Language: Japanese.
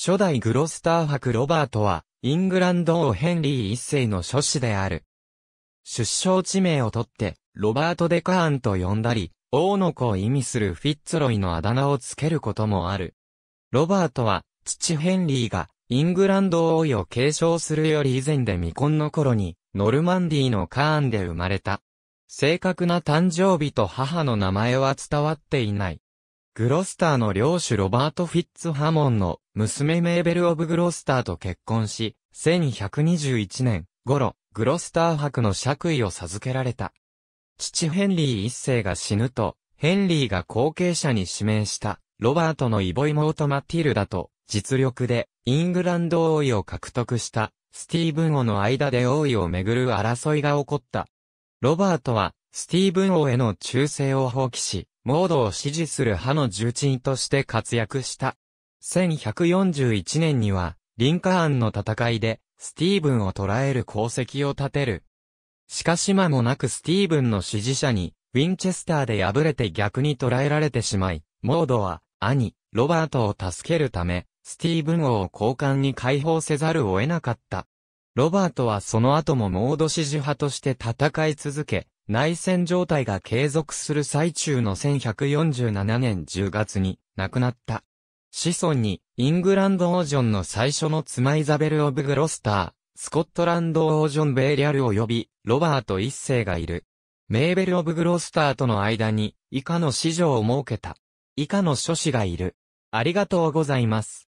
初代グロスター伯ロバートは、イングランド王ヘンリー一世の諸子である。出生地名をとって、ロバート・デ・カーンと呼んだり、王の子を意味するフィッツロイのあだ名をつけることもある。ロバートは、父ヘンリーが、イングランド王位を継承するより以前で未婚の頃に、ノルマンディのカーンで生まれた。正確な誕生日と母の名前は伝わっていない。グロスターの領主ロバート・フィッツ・ハモンの娘メーベル・オブ・グロスターと結婚し、1121年頃、グロスター博の爵位を授けられた。父ヘンリー一世が死ぬと、ヘンリーが後継者に指名したロバートのイボイ妹マティルダと、実力でイングランド王位を獲得したスティーブン王の間で王位をめぐる争いが起こった。ロバートはスティーブン王への忠誠を放棄し、モードを支持する派の重鎮として活躍した。1141年には、リンカーンの戦いで、スティーブンを捕らえる功績を立てる。しかし間もなくスティーブンの支持者に、ウィンチェスターで敗れて逆に捕らえられてしまい、モードは、兄、ロバートを助けるため、スティーブン王を交換に解放せざるを得なかった。ロバートはその後もモード支持派として戦い続け、内戦状態が継続する最中の1147年10月に亡くなった。子孫に、イングランド王ジョンの最初の妻イザベル・オブ・グロスター、スコットランド王ジョン・ベイリャル及び、ロバート一世がいる。メーベル・オブ・グロスターとの間に、以下の子女を設けた。以下の諸子がいる。ありがとうございます。